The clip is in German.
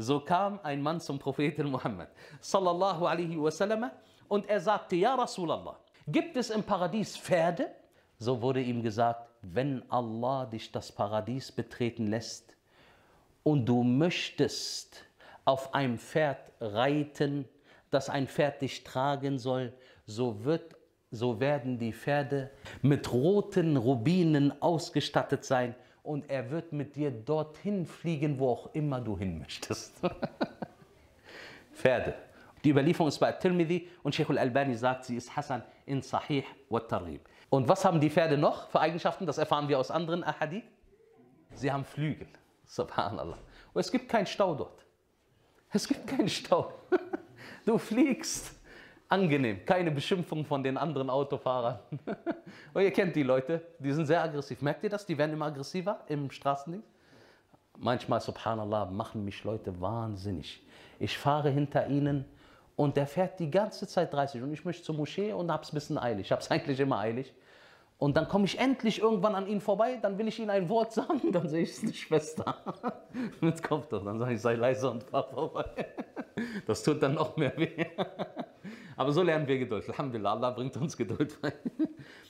So kam ein Mann zum Propheten Muhammad sallallahu alaihi wasallam und er sagte, ja Rasulallah, gibt es im Paradies Pferde? So wurde ihm gesagt, wenn Allah dich das Paradies betreten lässt und du möchtest auf einem Pferd reiten, dass ein Pferd dich tragen soll, so, wird, so werden die Pferde mit roten Rubinen ausgestattet sein und er wird mit dir dorthin fliegen, wo auch immer du hin möchtest. Pferde. Die Überlieferung ist bei Al Tirmidhi und Sheikh al-Albani sagt, sie ist Hassan in Sahih wa Tarib. Und was haben die Pferde noch für Eigenschaften? Das erfahren wir aus anderen Ahadith. Sie haben Flügel. Subhanallah. Und es gibt keinen Stau dort. Es gibt keinen Stau. Du fliegst angenehm. Keine Beschimpfung von den anderen Autofahrern. Und oh, ihr kennt die Leute, die sind sehr aggressiv. Merkt ihr das? Die werden immer aggressiver im Straßending. Manchmal, subhanallah, machen mich Leute wahnsinnig. Ich fahre hinter ihnen und der fährt die ganze Zeit 30 und ich möchte zur Moschee und hab's ein bisschen eilig. Ich hab's eigentlich immer eilig. Und dann komme ich endlich irgendwann an ihn vorbei, dann will ich ihm ein Wort sagen, dann sehe ich es eine Schwester. Jetzt kommt doch, dann sage ich, sei leiser und fahr vorbei. Das tut dann noch mehr weh. Aber so lernen wir Geduld. Alhamdulillah, Allah bringt uns Geduld bei.